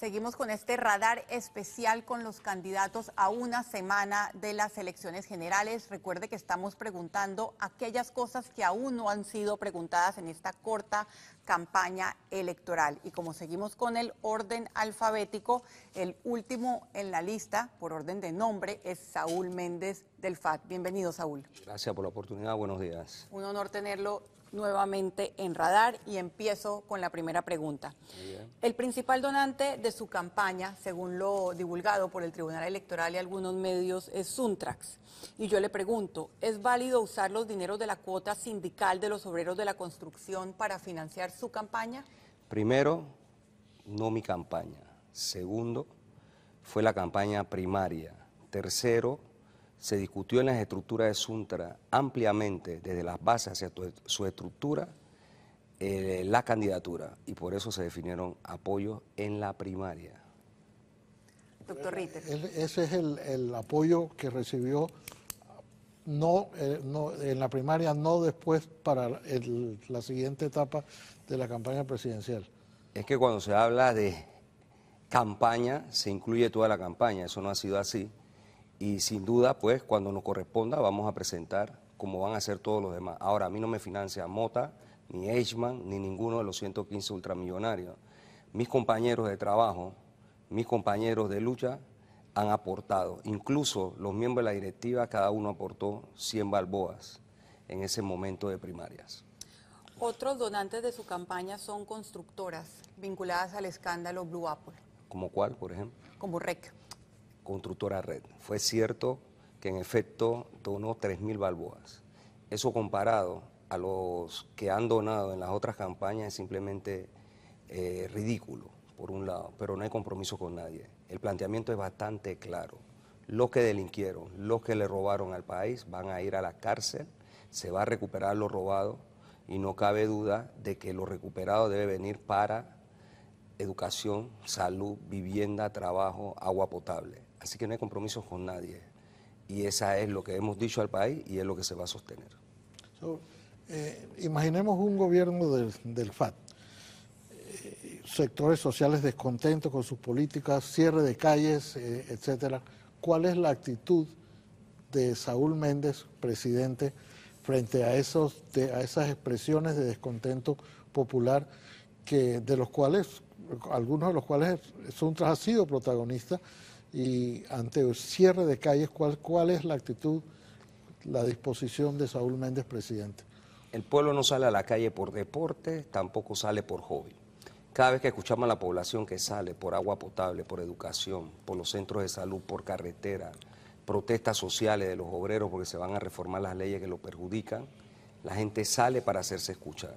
Seguimos con este radar especial con los candidatos a una semana de las elecciones generales. Recuerde que estamos preguntando aquellas cosas que aún no han sido preguntadas en esta corta campaña electoral. Y como seguimos con el orden alfabético, el último en la lista, por orden de nombre, es Saúl Méndez del FAT. Bienvenido, Saúl. Gracias por la oportunidad, buenos días. Un honor tenerlo nuevamente en radar y empiezo con la primera pregunta. El principal donante de su campaña, según lo divulgado por el Tribunal Electoral y algunos medios, es Suntrax. Y yo le pregunto, ¿es válido usar los dineros de la cuota sindical de los obreros de la construcción para financiar su campaña? Primero, no mi campaña. Segundo, fue la campaña primaria. Tercero, se discutió en las estructuras de Suntra ampliamente, desde las bases hacia su estructura, eh, la candidatura. Y por eso se definieron apoyos en la primaria. Doctor Ritter. Ese es el apoyo que recibió no, eh, no, en la primaria, no después para la siguiente etapa de la campaña presidencial. Es que cuando se habla de campaña, se incluye toda la campaña, eso no ha sido así. Y sin duda, pues, cuando nos corresponda, vamos a presentar como van a ser todos los demás. Ahora, a mí no me financia Mota, ni Eichmann, ni ninguno de los 115 ultramillonarios. Mis compañeros de trabajo, mis compañeros de lucha, han aportado. Incluso los miembros de la directiva, cada uno aportó 100 balboas en ese momento de primarias. Otros donantes de su campaña son constructoras vinculadas al escándalo Blue Apple. ¿Como cuál, por ejemplo? Como REC. Constructora Red. Fue cierto que en efecto donó 3.000 balboas. Eso comparado a los que han donado en las otras campañas es simplemente eh, ridículo, por un lado, pero no hay compromiso con nadie el planteamiento es bastante claro. Los que delinquieron, los que le robaron al país van a ir a la cárcel, se va a recuperar lo robado y no cabe duda de que lo recuperado debe venir para educación, salud, vivienda, trabajo, agua potable. Así que no hay compromisos con nadie. Y esa es lo que hemos dicho al país y es lo que se va a sostener. Eh, imaginemos un gobierno del FAT sectores sociales descontentos con sus políticas, cierre de calles, eh, etcétera. ¿Cuál es la actitud de Saúl Méndez, presidente, frente a, esos, a esas expresiones de descontento popular, que, de los cuales, algunos de los cuales Suntras ha sido protagonista, y ante el cierre de calles, ¿cuál, cuál es la actitud, la disposición de Saúl Méndez, presidente? El pueblo no sale a la calle por deporte, tampoco sale por hobby. Cada vez que escuchamos a la población que sale por agua potable, por educación, por los centros de salud, por carretera, protestas sociales de los obreros porque se van a reformar las leyes que lo perjudican, la gente sale para hacerse escuchar.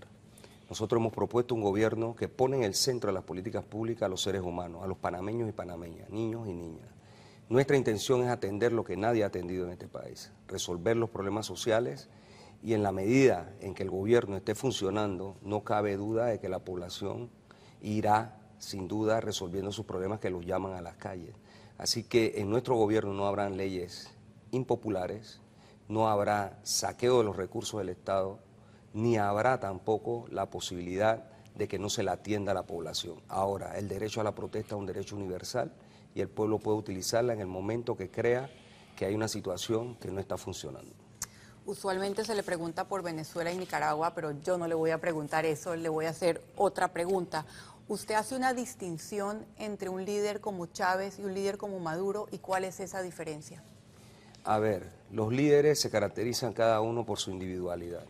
Nosotros hemos propuesto un gobierno que pone en el centro de las políticas públicas a los seres humanos, a los panameños y panameñas, niños y niñas. Nuestra intención es atender lo que nadie ha atendido en este país, resolver los problemas sociales y en la medida en que el gobierno esté funcionando, no cabe duda de que la población irá sin duda resolviendo sus problemas que los llaman a las calles. Así que en nuestro gobierno no habrán leyes impopulares, no habrá saqueo de los recursos del Estado, ni habrá tampoco la posibilidad de que no se la atienda a la población. Ahora, el derecho a la protesta es un derecho universal y el pueblo puede utilizarla en el momento que crea que hay una situación que no está funcionando. Usualmente se le pregunta por Venezuela y Nicaragua, pero yo no le voy a preguntar eso, le voy a hacer otra pregunta usted hace una distinción entre un líder como Chávez y un líder como Maduro y cuál es esa diferencia. A ver, los líderes se caracterizan cada uno por su individualidad.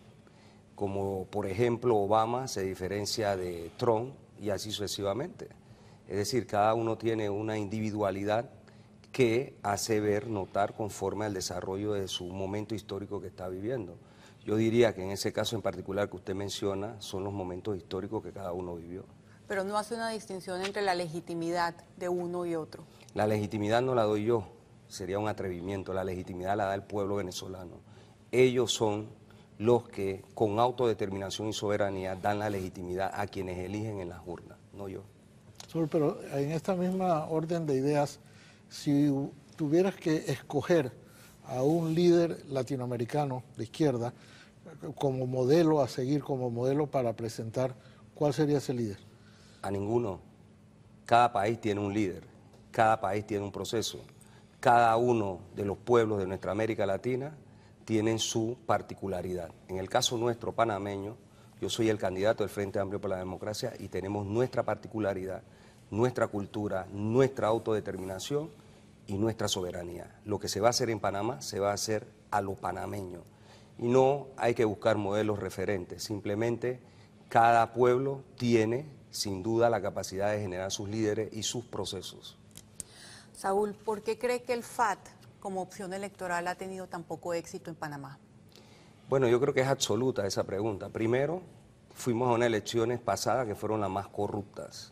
Como por ejemplo Obama se diferencia de Trump y así sucesivamente. Es decir, cada uno tiene una individualidad que hace ver, notar conforme al desarrollo de su momento histórico que está viviendo. Yo diría que en ese caso en particular que usted menciona son los momentos históricos que cada uno vivió pero no hace una distinción entre la legitimidad de uno y otro. La legitimidad no la doy yo, sería un atrevimiento, la legitimidad la da el pueblo venezolano. Ellos son los que con autodeterminación y soberanía dan la legitimidad a quienes eligen en las urnas, no yo. pero en esta misma orden de ideas, si tuvieras que escoger a un líder latinoamericano de izquierda como modelo a seguir, como modelo para presentar, ¿cuál sería ese líder? a ninguno. Cada país tiene un líder, cada país tiene un proceso, cada uno de los pueblos de nuestra América Latina tienen su particularidad. En el caso nuestro, panameño, yo soy el candidato del Frente Amplio por la Democracia y tenemos nuestra particularidad, nuestra cultura, nuestra autodeterminación y nuestra soberanía. Lo que se va a hacer en Panamá se va a hacer a lo panameño. Y no hay que buscar modelos referentes, simplemente cada pueblo tiene sin duda la capacidad de generar sus líderes y sus procesos. Saúl, ¿por qué cree que el FAT como opción electoral ha tenido tan poco éxito en Panamá? Bueno, yo creo que es absoluta esa pregunta. Primero, fuimos a unas elecciones pasadas que fueron las más corruptas.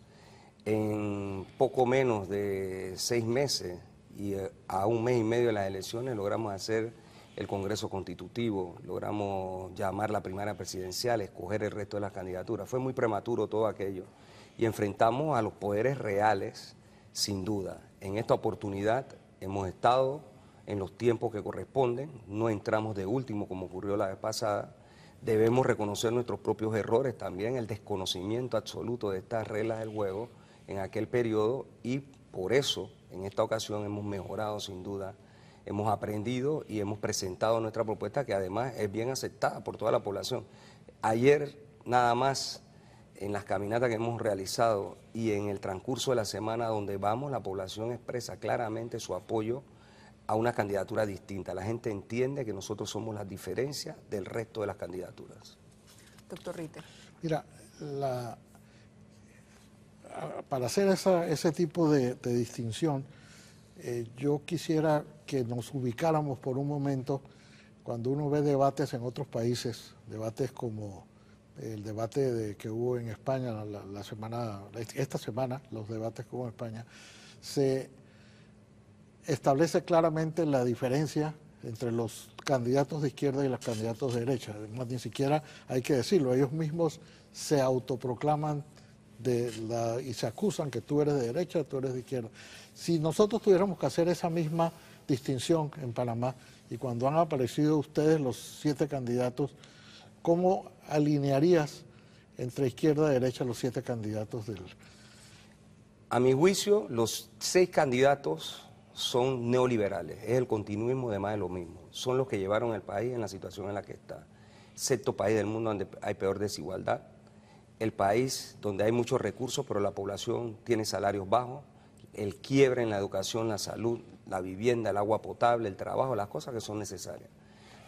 En poco menos de seis meses y eh, a un mes y medio de las elecciones logramos hacer el Congreso Constitutivo, logramos llamar la primaria presidencial, escoger el resto de las candidaturas. Fue muy prematuro todo aquello y enfrentamos a los poderes reales, sin duda. En esta oportunidad hemos estado en los tiempos que corresponden, no entramos de último como ocurrió la vez pasada. Debemos reconocer nuestros propios errores también, el desconocimiento absoluto de estas reglas del juego en aquel periodo y por eso en esta ocasión hemos mejorado sin duda hemos aprendido y hemos presentado nuestra propuesta que además es bien aceptada por toda la población. Ayer nada más en las caminatas que hemos realizado y en el transcurso de la semana donde vamos, la población expresa claramente su apoyo a una candidatura distinta. La gente entiende que nosotros somos la diferencia del resto de las candidaturas. Doctor Ritter. Mira, para hacer ese tipo de distinción, eh, yo quisiera que nos ubicáramos por un momento cuando uno ve debates en otros países, debates como el debate que hubo en España la, semana, esta semana, los debates que hubo en España, se establece claramente la diferencia entre los candidatos de izquierda y los candidatos de derecha. Además, ni siquiera hay que decirlo, ellos mismos se autoproclaman y se acusan que tú eres de derecha, tú eres de izquierda. Si nosotros tuviéramos que hacer esa misma distinción en Panamá, y cuando han aparecido ustedes los siete candidatos, ¿cómo alinearías entre izquierda y derecha los siete candidatos del... A mi juicio, los seis candidatos son neoliberales, es el continuismo de más de lo mismo, son los que llevaron el país en la situación en la que está. Sexto país del mundo donde hay peor desigualdad, el país donde hay muchos recursos, pero la población tiene salarios bajos, el quiebre en la educación, la salud, la vivienda, el agua potable, el trabajo, las cosas que son necesarias.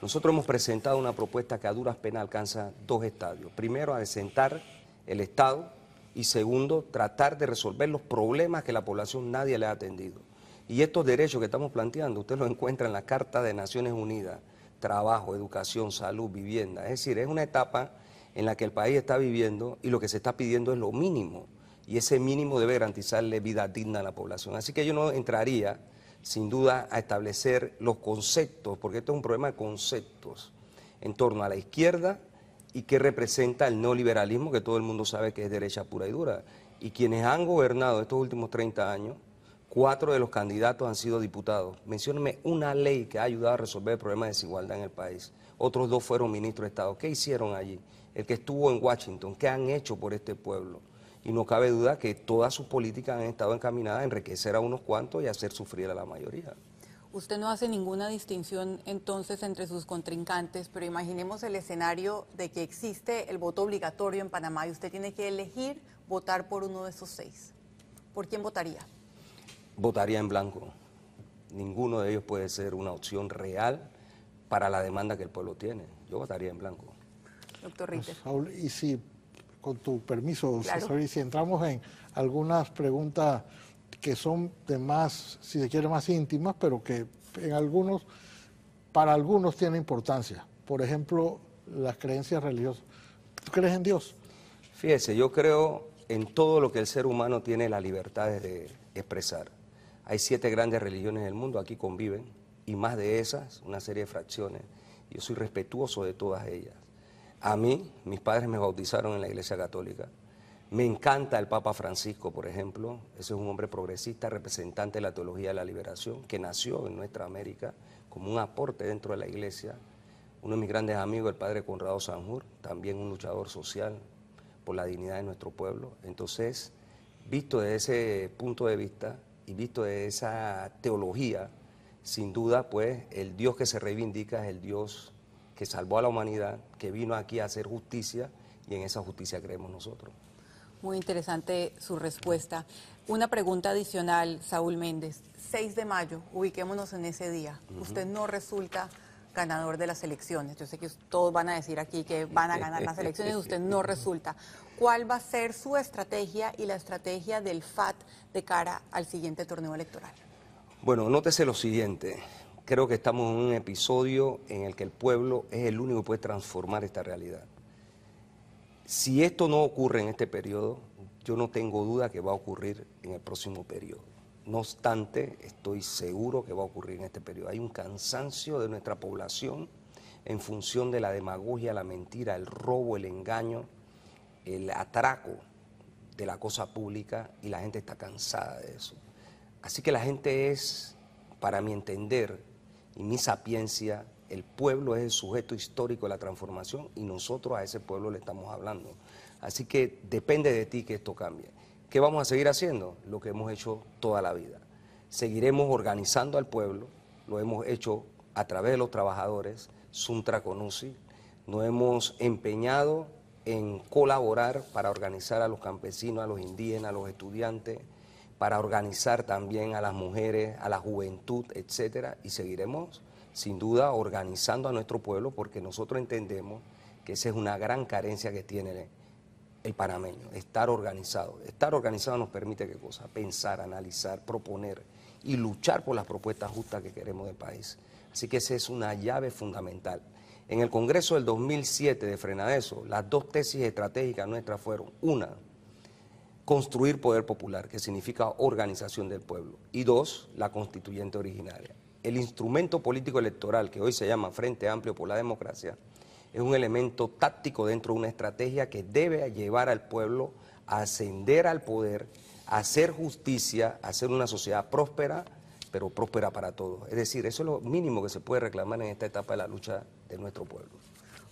Nosotros hemos presentado una propuesta que a duras penas alcanza dos estadios. Primero, asentar el Estado y segundo, tratar de resolver los problemas que la población nadie le ha atendido. Y estos derechos que estamos planteando, usted los encuentra en la Carta de Naciones Unidas, trabajo, educación, salud, vivienda. Es decir, es una etapa en la que el país está viviendo y lo que se está pidiendo es lo mínimo y ese mínimo debe garantizarle vida digna a la población. Así que yo no entraría, sin duda, a establecer los conceptos, porque esto es un problema de conceptos, en torno a la izquierda y que representa el neoliberalismo, que todo el mundo sabe que es derecha pura y dura. Y quienes han gobernado estos últimos 30 años, cuatro de los candidatos han sido diputados. Mencióneme una ley que ha ayudado a resolver el problema de desigualdad en el país. Otros dos fueron ministros de Estado. ¿Qué hicieron allí? El que estuvo en Washington, ¿qué han hecho por este pueblo? y no cabe duda que todas sus políticas han estado encaminadas a enriquecer a unos cuantos y hacer sufrir a la mayoría. Usted no hace ninguna distinción entonces entre sus contrincantes, pero imaginemos el escenario de que existe el voto obligatorio en Panamá y usted tiene que elegir votar por uno de esos seis. ¿Por quién votaría? Votaría en blanco. Ninguno de ellos puede ser una opción real para la demanda que el pueblo tiene. Yo votaría en blanco. Doctor Ritter. Pues, con tu permiso, si entramos en algunas preguntas que son de más, si se quiere, más íntimas, pero que en algunos, para algunos tienen importancia. Por ejemplo, las creencias religiosas. ¿Tú crees en Dios? Fíjese, yo creo en todo lo que el ser humano tiene la libertad de expresar. Hay siete grandes religiones en el mundo, aquí conviven, y más de esas, una serie de fracciones. Yo soy respetuoso de todas ellas. A mí, mis padres me bautizaron en la Iglesia Católica. Me encanta el Papa Francisco, por ejemplo. Ese es un hombre progresista, representante de la teología de la liberación, que nació en nuestra América como un aporte dentro de la Iglesia. Uno de mis grandes amigos, el padre Conrado Sanjur, también un luchador social por la dignidad de nuestro pueblo. Entonces, visto desde ese punto de vista y visto de esa teología, sin duda, pues el Dios que se reivindica es el Dios que salvó a la humanidad, que vino aquí a hacer justicia y en esa justicia creemos nosotros. Muy interesante su respuesta. Una pregunta adicional, Saúl Méndez. 6 de mayo, ubiquémonos en ese día. Usted no resulta ganador de las elecciones. Yo sé que todos van a decir aquí que van a ganar las elecciones, usted no resulta. ¿Cuál va a ser su estrategia y la estrategia del FAT de cara al siguiente torneo electoral? Bueno, nótese lo siguiente creo que estamos en un episodio en el que el pueblo es el único que puede transformar esta realidad. Si esto no ocurre en este periodo, yo no tengo duda que va a ocurrir en el próximo periodo. No obstante, estoy seguro que va a ocurrir en este periodo. Hay un cansancio de nuestra población en función de la demagogia, la mentira, el robo, el engaño, el atraco de la cosa pública y la gente está cansada de eso. Así que la gente es, para mi entender, y mi sapiencia, el pueblo es el sujeto histórico de la transformación y nosotros a ese pueblo le estamos hablando. Así que depende de ti que esto cambie. ¿Qué vamos a seguir haciendo? Lo que hemos hecho toda la vida. Seguiremos organizando al pueblo, lo hemos hecho a través de los trabajadores, Suntra Conusi, nos hemos empeñado en colaborar para organizar a los campesinos, a los indígenas, a los estudiantes, para organizar también a las mujeres, a la juventud, etcétera, y seguiremos sin duda organizando a nuestro pueblo porque nosotros entendemos que esa es una gran carencia que tiene el panameño, estar organizado. Estar organizado nos permite qué cosa? Pensar, analizar, proponer y luchar por las propuestas justas que queremos del país. Así que esa es una llave fundamental. En el Congreso del 2007 de Frenadeso, las dos tesis estratégicas nuestras fueron, una, construir poder popular, que significa organización del pueblo. Y dos, la constituyente originaria. El instrumento político electoral, que hoy se llama Frente Amplio por la Democracia, es un elemento táctico dentro de una estrategia que debe llevar al pueblo a ascender al poder, a hacer justicia, a hacer una sociedad próspera, pero próspera para todos. Es decir, eso es lo mínimo que se puede reclamar en esta etapa de la lucha de nuestro pueblo.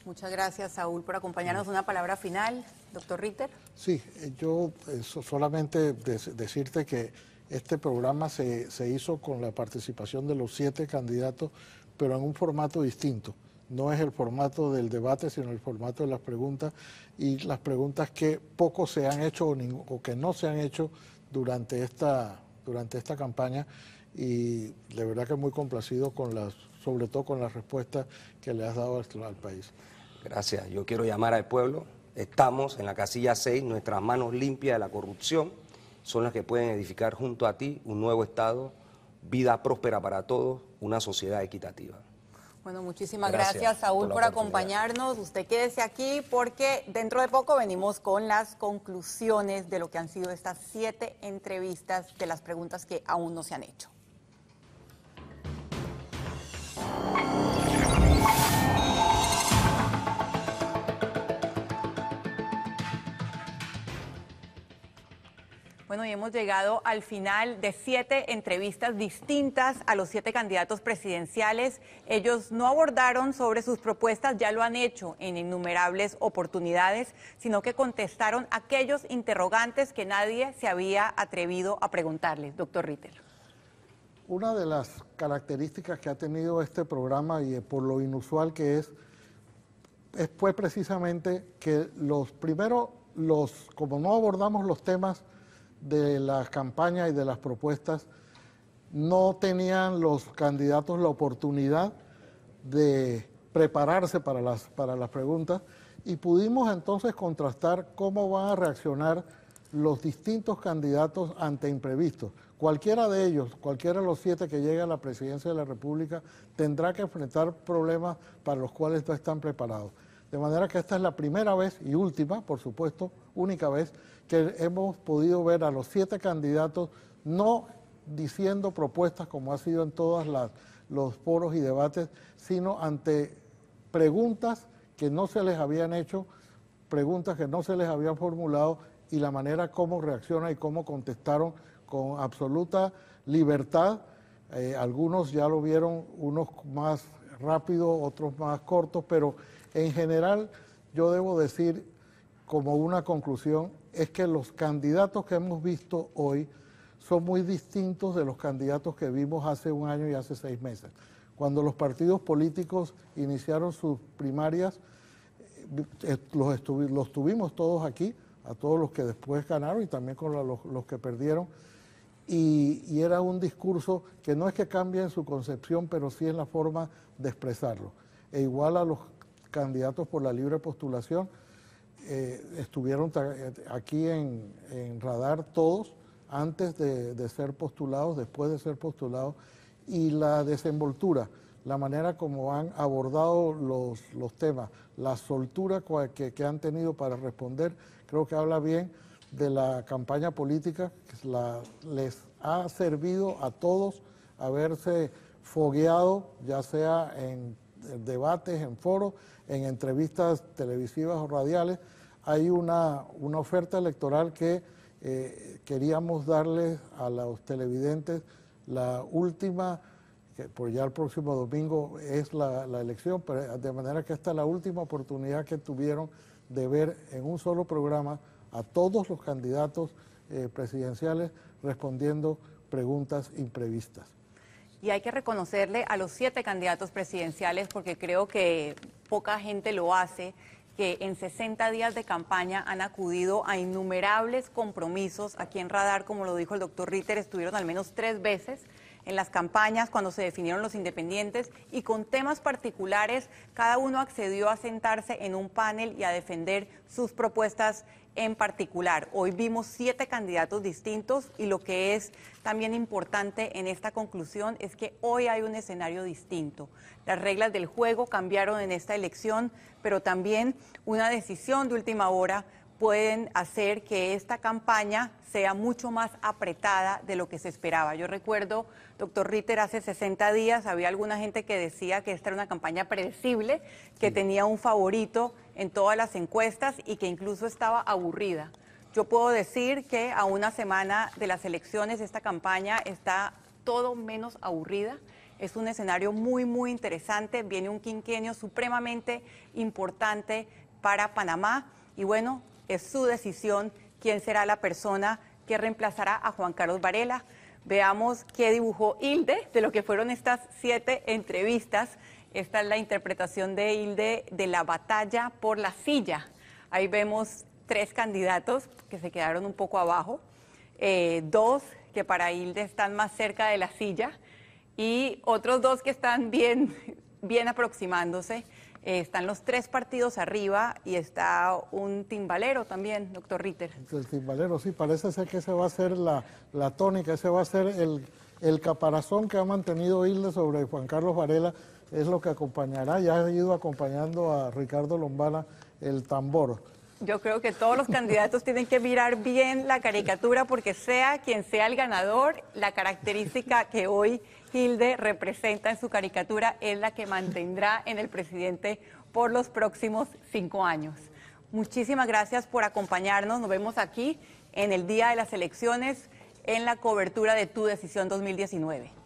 Muchas gracias, Saúl, por acompañarnos. Una palabra final, doctor Ritter. Sí, eh, yo eh, solamente decirte que este programa se, hizo con la participación de los siete candidatos, pero en un formato distinto. No es el formato del debate, sino el formato de las preguntas y las preguntas que poco se han hecho o, que no se han hecho durante esta, durante esta campaña. Y de verdad que muy complacido con las sobre todo con la respuesta que le has dado al país. Gracias. Yo quiero llamar al pueblo. Estamos en la casilla 6, nuestras manos limpias de la corrupción son las que pueden edificar junto a ti un nuevo Estado, vida próspera para todos, una sociedad equitativa. Bueno, muchísimas gracias, Saúl, por, por acompañarnos. Usted quédese aquí porque dentro de poco venimos con las conclusiones de lo que han sido estas siete entrevistas de las preguntas que aún no se han hecho. Bueno, y hemos llegado al final de siete entrevistas distintas a los siete candidatos presidenciales. Ellos no abordaron sobre sus propuestas, ya lo han hecho en innumerables oportunidades, sino que contestaron aquellos interrogantes que nadie se había atrevido a preguntarles. Doctor Ritter. Una de las características que ha tenido este programa y por lo inusual que es, es fue precisamente que los primero, los, como no abordamos los temas, de la campaña y de las propuestas, no tenían los candidatos la oportunidad de prepararse para las, para las preguntas y pudimos entonces contrastar cómo van a reaccionar los distintos candidatos ante imprevistos. Cualquiera de ellos, cualquiera de los siete que llegue a la presidencia de la República, tendrá que enfrentar problemas para los cuales no están preparados. De manera que esta es la primera vez y última, por supuesto, única vez que hemos podido ver a los siete candidatos no diciendo propuestas como ha sido en todos los foros y debates, sino ante preguntas que no se les habían hecho, preguntas que no se les habían formulado y la manera como reacciona y cómo contestaron con absoluta libertad. Eh, algunos ya lo vieron, unos más rápido, otros más cortos, pero en general yo debo decir como una conclusión es que los candidatos que hemos visto hoy son muy distintos de los candidatos que vimos hace un año y hace seis meses. Cuando los partidos políticos iniciaron sus primarias, eh, los, tuvimos todos aquí, a todos los que después ganaron y también con los, que perdieron. Y, y, era un discurso que no es que cambie en su concepción, pero sí en la forma de expresarlo. E igual a los candidatos por la libre postulación, eh, estuvieron aquí en, radar todos antes de, ser postulados, después de ser postulados, y la desenvoltura, la manera como han abordado los, temas, la soltura que, han tenido para responder, creo que habla bien de la campaña política, que les ha servido a todos haberse fogueado, ya sea en debates, en foros, en entrevistas televisivas o radiales, hay una, una oferta electoral que eh, queríamos darles a los televidentes la última, que por ya el próximo domingo es la, elección, pero eh, de manera que esta es la última oportunidad que tuvieron de ver en un solo programa a todos los candidatos eh, presidenciales respondiendo preguntas imprevistas. Y hay que reconocerle a los siete candidatos presidenciales porque creo que poca gente lo hace que en 60 días de campaña han acudido a innumerables compromisos. Aquí en Radar, como lo dijo el doctor Ritter, estuvieron al menos tres veces en las campañas cuando se definieron los independientes y con temas particulares cada uno accedió a sentarse en un panel y a defender sus propuestas en particular. Hoy vimos siete candidatos distintos y lo que es también importante en esta conclusión es que hoy hay un escenario distinto. Las reglas del juego cambiaron en esta elección, pero también una decisión de última hora pueden hacer que esta campaña sea mucho más apretada de lo que se esperaba. Yo recuerdo, doctor Ritter, hace 60 días había alguna gente que decía que esta era una campaña predecible, que tenía un favorito en todas las encuestas y que incluso estaba aburrida. Yo puedo decir que a una semana de las elecciones esta campaña está todo menos aburrida. Es un escenario muy, muy interesante. Viene un quinquenio supremamente importante para Panamá. Y bueno, es su decisión quién será la persona que reemplazará a Juan Carlos Varela. Veamos qué dibujó Hilde de lo que fueron estas siete entrevistas. Esta es la interpretación de Hilde de la batalla por la silla. Ahí vemos tres candidatos que se quedaron un poco abajo, eh, dos que para Hilde están más cerca de la silla y otros dos que están bien, bien aproximándose. Eh, están los tres partidos arriba y está un timbalero también, doctor Ritter. El timbalero, sí, parece ser que se va a ser la, la tónica, ese va a ser el, el caparazón que ha mantenido Hilde sobre Juan Carlos Varela, es lo que acompañará, ya ha ido acompañando a Ricardo Lombana el tambor. Yo creo que todos los candidatos tienen que mirar bien la caricatura porque sea quien sea el ganador, la característica que hoy Hilde representa en su caricatura es la que mantendrá en el presidente por los próximos cinco años. Muchísimas gracias por acompañarnos. Nos vemos aquí en el día de las elecciones en la cobertura de Tu Decisión 2019.